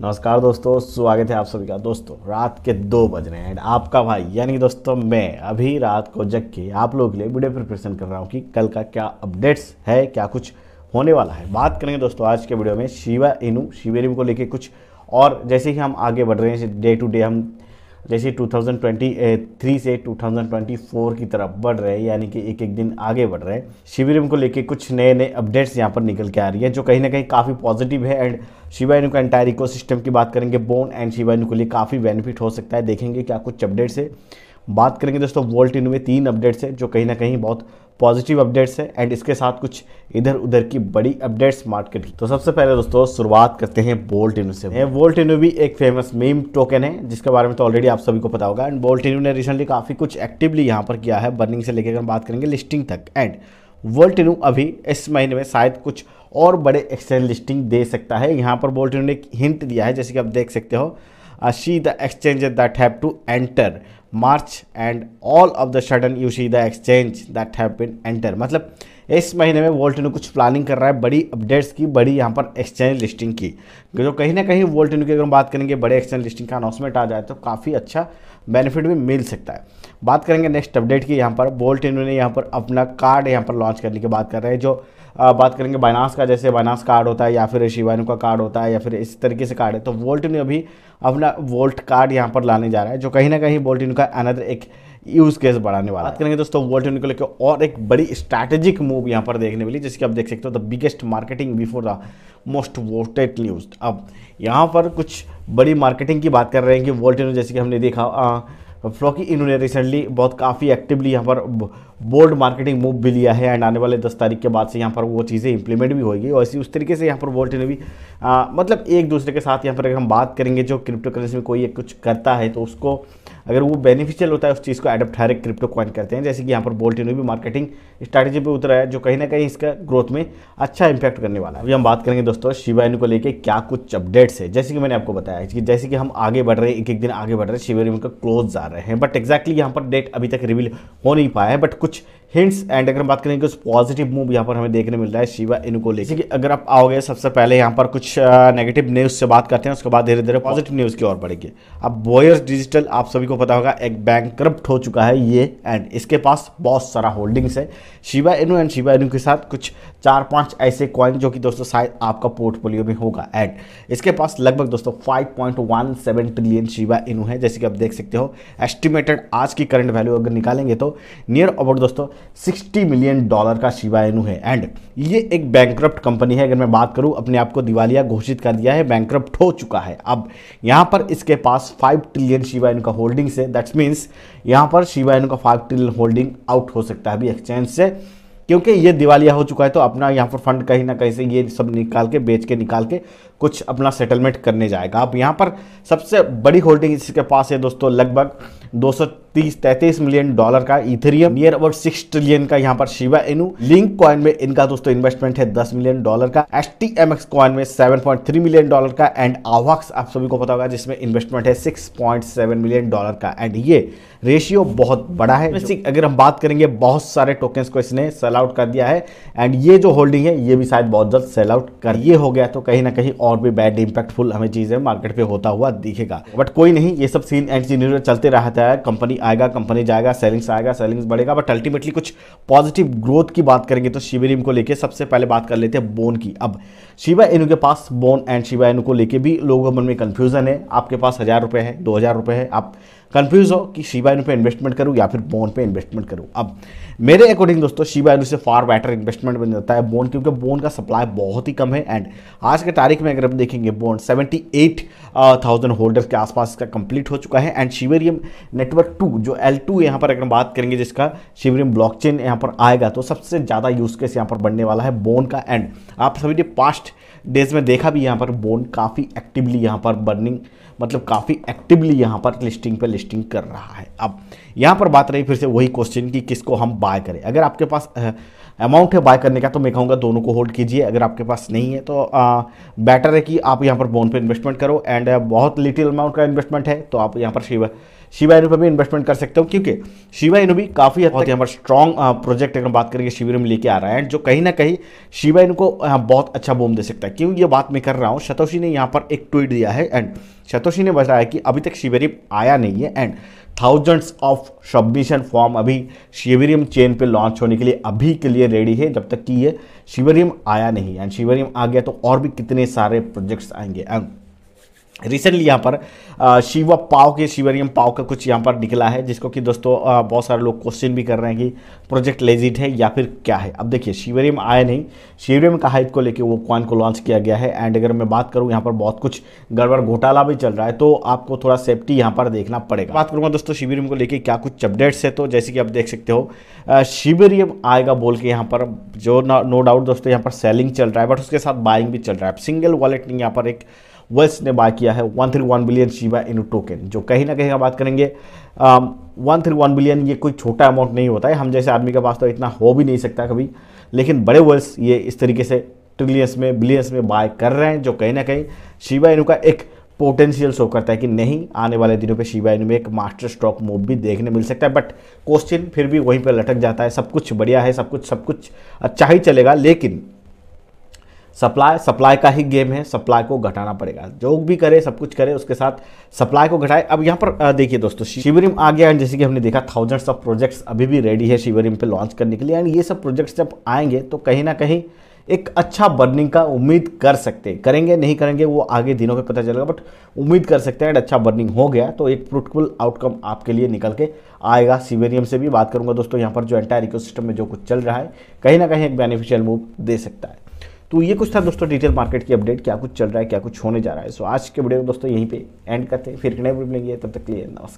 नमस्कार दोस्तों स्वागत है आप सभी का दोस्तों रात के दो बज रहे हैं एंड आपका भाई यानी दोस्तों मैं अभी रात को जग के आप लोगों के लिए वीडियो प्रिपरेशन कर रहा हूँ कि कल का क्या अपडेट्स है क्या कुछ होने वाला है बात करेंगे दोस्तों आज के वीडियो में शिवा इनू शिवेरिम को लेके कुछ और जैसे ही हम आगे बढ़ रहे हैं डे टू डे हम जैसे 2023 से 2024 की तरफ बढ़ रहे यानी कि एक एक दिन आगे बढ़ रहे हैं शिविरम को लेके कुछ नए नए अपडेट्स यहाँ पर निकल के आ रही है जो कहीं ना कहीं काफ़ी पॉजिटिव है एंड शिवाइनु का एंटायर इको की बात करेंगे बोन एंड शिवाइनु के लिए काफ़ी बेनिफिट हो सकता है देखेंगे क्या कुछ अपडेट्स है बात करेंगे दोस्तों वोल्ट इन में तीन अपडेट्स हैं जो कहीं ना कहीं बहुत पॉजिटिव अपडेट्स हैं एंड इसके साथ कुछ इधर उधर की बड़ी अपडेट्स मार्केट की तो सबसे पहले दोस्तों शुरुआत करते हैं बोल्ट इनू से बोल्ट इनू भी एक फेमस मीम टोकन है जिसके बारे में तो ऑलरेडी आप सभी को पता होगा एंड बोल्ट इनू ने रिसेंटली काफ़ी कुछ एक्टिवली यहाँ पर किया है बर्निंग से लेकर हम बात करेंगे लिस्टिंग तक एंड वोल्टिनू अभी इस महीने में शायद कुछ और बड़े एक्सचेंज लिस्टिंग दे सकता है यहाँ पर वोल्टिनू ने एक हिंट दिया है जैसे कि आप देख सकते हो uh, see the exchanges that have to enter March and all of the sudden you see the exchange that have been entered मतलब इस महीने में वोल्टिनो कुछ प्लानिंग कर रहा है बड़ी अपडेट्स की बड़ी यहाँ पर एक्सचेंज लिस्टिंग की जो कहीं ना कहीं वोल्टिनो की अगर हम बात करेंगे बड़े एक्सचेंज लिस्टिंग का अनाउंसमेंट आ जाए तो काफ़ी अच्छा बेनिफिट भी मिल सकता है बात करेंगे नेक्स्ट अपडेट की यहाँ पर वोल्टिनो ने यहाँ पर अपना कार्ड यहाँ पर लॉन्च करने की बात कर रहे हैं जो आ, बात करेंगे बाइनास का जैसे बाइनास कार्ड होता है या फिर शिवानू का कार्ड होता है या फिर इस तरीके से कार्ड है तो वोल्टिनो अभी अपना वोल्ट कार्ड यहाँ पर लाने जा रहा है जो कहीं ना कहीं वोल्टिनो का अनदर एक यूज़ केस बढ़ाने वाला बात करेंगे दोस्तों वर्ल्ड वोल्ट को लेकर और एक बड़ी स्ट्रैटेजिक मूव यहाँ पर देखने मिली जिसकी आप देख सकते हो the biggest marketing before the most voted news अब यहाँ पर कुछ बड़ी मार्केटिंग की बात कर रहे हैं कि वर्ल्ड वोल्ट जैसे कि हमने देखा फ्लॉकी इन्होंने रिसेंटली बहुत काफ़ी एक्टिवली यहाँ पर बोल्ड मार्केटिंग मूव भी लिया है एंड आने वाले दस तारीख के बाद से यहाँ पर वो चीज़ें इंप्लीमेंट भी होगी और इसी उस तरीके से यहाँ पर वोल्ट ने भी आ, मतलब एक दूसरे के साथ यहाँ पर अगर हम बात करेंगे जो क्रिप्टो करेंसी में कोई एक कुछ करता है तो उसको अगर वो बेनिफिशियल होता है उस चीज़ को एडप्ट हर एक क्रिप्टो कॉइन करते हैं जैसे कि यहाँ पर बोल्ट ने भी मार्केटिंग स्ट्रैटेजी पर उतरा है जो कहीं ना कहीं इसका ग्रोथ में अच्छा इंपैक्ट करने वाला है अभी हम बात करेंगे दोस्तों शिवायन को लेकर क्या कुछ अपडेट्स है जैसे कि मैंने आपको बताया कि जैसे कि हम आगे बढ़ रहे हैं एक एक दिन आगे बढ़ रहे हैं शिवायन का क्लोज जा रहे हैं बट एक्जैक्टली यहाँ पर डेट अभी तक रिवील हो नहीं पाया है बट Orkut हिंट्स एंड अगर हम बात करें कुछ पॉजिटिव मूव यहाँ पर हमें देखने मिल रहा है शिवा इनको को कि अगर आप आओगे सबसे पहले यहाँ पर कुछ नेगेटिव न्यूज़ से बात करते हैं उसके बाद धीरे धीरे पॉजिटिव न्यूज़ की ओर बढ़ेंगे अब बोयर्स डिजिटल आप सभी को पता होगा एक बैंक करप्ट हो चुका है ये एंड इसके पास बहुत सारा होल्डिंग्स है Shiba Inu and Shiba Inu के साथ कुछ चार पाँच ऐसे कॉइन जो कि दोस्तों शायद आपका पोर्टफोलियो में होगा एंड इसके पास लगभग दोस्तों फाइव ट्रिलियन शिवा इनो है जैसे कि आप देख सकते हो एस्टिमेटेड आज की करंट वैल्यू अगर निकालेंगे तो नियर अबाउट दोस्तों 60 मिलियन डॉलर का शिवायनु है एंड ये एक बैंक्रप्ट कंपनी है अगर मैं बात करूं अपने आप को दिवालिया घोषित कर दिया है बैंक्रप्ट हो चुका है अब यहाँ पर इसके पास 5 ट्रिलियन शिवायनु का होल्डिंग्स है दैट्स मीन्स यहाँ पर शिवायनु का 5 ट्रिलियन होल्डिंग आउट हो सकता है अभी एक्सचेंज से क्योंकि ये दिवालिया हो चुका है तो अपना यहाँ पर फंड कहीं ना कहीं से ये सब निकाल के बेच के निकाल के कुछ अपना सेटलमेंट करने जाएगा अब यहाँ पर सबसे बड़ी होल्डिंग इसके पास है दोस्तों लगभग दो सौ मिलियन डॉलर का Ethereum near about six trillion का यहाँ पर शिवा इनु लिंक कॉइन में इनका दोस्तों इन्वेस्टमेंट है दस मिलियन डॉलर का S T M X coin में seven point three million dollar का एंड आवाक्स आप सभी को पता होगा जिसमें इन्वेस्टमेंट है six point seven million dollar का एंड ये रेशियो बहुत बड़ा है अगर हम बात करेंगे बहुत सारे टोकन को इसने सेल आउट कर दिया है एंड ये जो होल्डिंग है ये भी शायद बहुत जल्द सेल आउट कर ये हो गया तो कहीं ना कहीं और भी बैड इंपैक्टफुल हमें चीजें मार्केट पे होता हुआ दिखेगा बट कोई नहीं ये सब सीन एंड चलते रहा आता है कंपनी आएगा कंपनी जाएगा सेलिंग्स आएगा सेलिंग्स बढ़ेगा बट अल्टीमेटली कुछ पॉजिटिव ग्रोथ की बात करेंगे तो शिवा को लेके सबसे पहले बात कर लेते हैं बोन की अब शिवा इनू के पास बोन एंड शिवा इनू को लेकर भी लोगों मन में कन्फ्यूजन है आपके पास हज़ार रुपये है दो हज़ार रुपये है आप कंफ्यूज हो कि शिबा इनू पे इन्वेस्टमेंट करूँ या फिर बोन पे इन्वेस्टमेंट करूँ अब मेरे अकॉर्डिंग दोस्तों शिबा इनू से फार बेटर इन्वेस्टमेंट बन जाता है बोन क्योंकि बोन का सप्लाई बहुत ही कम है एंड आज के तारीख में अगर हम देखेंगे bone seventy eight thousand holders के आसपास इसका कंप्लीट हो चुका है एंड शिवरियम नेटवर्क टू जो एल टू यहाँ पर अगर हम बात करेंगे जिसका शिवरियम चेन यहाँ पर आएगा तो सबसे ज़्यादा यूज़ केस यहाँ पर बनने वाला है बोन का एंड आप सभी ने पास्ट डेज में देखा भी यहाँ पर बोन काफ़ी एक्टिवली यहाँ पर बर्निंग मतलब काफ़ी एक्टिवली यहाँ पर लिस्टिंग पे लिस्टिंग कर रहा है अब यहाँ पर बात रही फिर से वही क्वेश्चन की किसको हम बाय करें अगर आपके पास अमाउंट है बाय करने का तो मैं कहूँगा दोनों को होल्ड कीजिए अगर आपके पास नहीं है तो आ, बेटर है कि आप यहाँ पर बोन पर इन्वेस्टमेंट करो एंड बहुत लिटिल अमाउंट का इन्वेस्टमेंट है तो आप यहाँ पर शिव शिवा इनो पर भी इन्वेस्टमेंट कर सकते हो क्योंकि शिवा इनो भी काफ़ी हद तक हमारे स्ट्रॉन्ग प्रोजेक्ट अगर बात करेंगे शिविर में लेके आ रहा है जो कहीं ना कहीं शिवा इनको को बहुत अच्छा बोम दे सकता है क्यों ये बात मैं कर रहा हूँ शतोषी ने यहाँ पर एक ट्वीट दिया है एंड शतोषी ने बताया कि अभी तक शिवेरियम आया नहीं है and thousands of submission form अभी शिवेरियम चेन पे लॉन्च होने के लिए अभी के लिए रेडी है जब तक कि ये शिवेरियम आया नहीं एंड शिवेरियम आ गया तो और भी कितने सारे प्रोजेक्ट्स आएंगे एंड रिसेंटली यहाँ पर शिवा पाव के शिवरियम पाव का कुछ यहाँ पर निकला है जिसको कि दोस्तों बहुत सारे लोग क्वेश्चन भी कर रहे हैं कि प्रोजेक्ट लेजिट है या फिर क्या है अब देखिए शिवरियम आया नहीं शिवरियम का हाइप को लेके वो क्वाइन को लॉन्च किया गया है एंड अगर मैं बात करूँ यहाँ पर बहुत कुछ गड़बड़ घोटाला भी चल रहा है तो आपको थोड़ा सेफ्टी यहाँ पर देखना पड़ेगा बात करूँगा दोस्तों शिवरियम को लेकर क्या कुछ अपडेट्स है तो जैसे कि आप देख सकते हो शिवरियम आएगा बोल के यहाँ पर जो नो डाउट दोस्तों यहाँ पर सेलिंग चल रहा है बट उसके साथ बाइंग भी चल रहा है सिंगल वॉलेट नहीं यहाँ पर एक वेल्स ने बाय किया है one three one billion Shiba Inu token जो कहीं ना कहीं हम बात करेंगे वन थ्री वन बिलियन ये कोई छोटा अमाउंट नहीं होता है हम जैसे आदमी के पास तो इतना हो भी नहीं सकता कभी लेकिन बड़े वर्ल्स ये इस तरीके से ट्रिलियंस में बिलियंस में बाय कर रहे हैं जो कहीं ना कहीं शिवा इनू का एक पोटेंशियल शो करता है कि नहीं आने वाले दिनों पे शिवा इनू में एक मास्टर स्टॉक मूव भी देखने मिल सकता है बट क्वेश्चन फिर भी वहीं पर लटक जाता है सब कुछ बढ़िया है सब कुछ सब कुछ अच्छा ही चलेगा लेकिन सप्लाई सप्लाई का ही गेम है सप्लाई को घटाना पड़ेगा जो भी करे सब कुछ करे उसके साथ सप्लाई को घटाए अब यहाँ पर देखिए दोस्तों शिवरिम आ गया एंड जैसे कि हमने देखा थाउजेंड्स ऑफ प्रोजेक्ट्स अभी भी रेडी है शिवरिम पे लॉन्च करने के लिए एंड ये सब प्रोजेक्ट्स जब आएंगे तो कहीं ना कहीं एक अच्छा बर्निंग का उम्मीद कर सकते हैं करेंगे नहीं करेंगे वो आगे दिनों में पता चलेगा बट उम्मीद कर सकते हैं एंड अच्छा बर्निंग हो गया तो एक फ्रूटफुल आउटकम आपके लिए निकल के आएगा सीवेरियम से भी बात करूंगा दोस्तों यहाँ पर जो एंटायर इको में जो कुछ चल रहा है कहीं ना कहीं एक बेनिफिशियल मूव दे सकता है तो ये कुछ था दोस्तों डिटेल मार्केट की अपडेट क्या कुछ चल रहा है क्या कुछ होने जा रहा है सो आज के वीडियो में दोस्तों यहीं पे एंड करते हैं फिर नए वीडियो मिलेंगे तब तक के लिए नमस्कार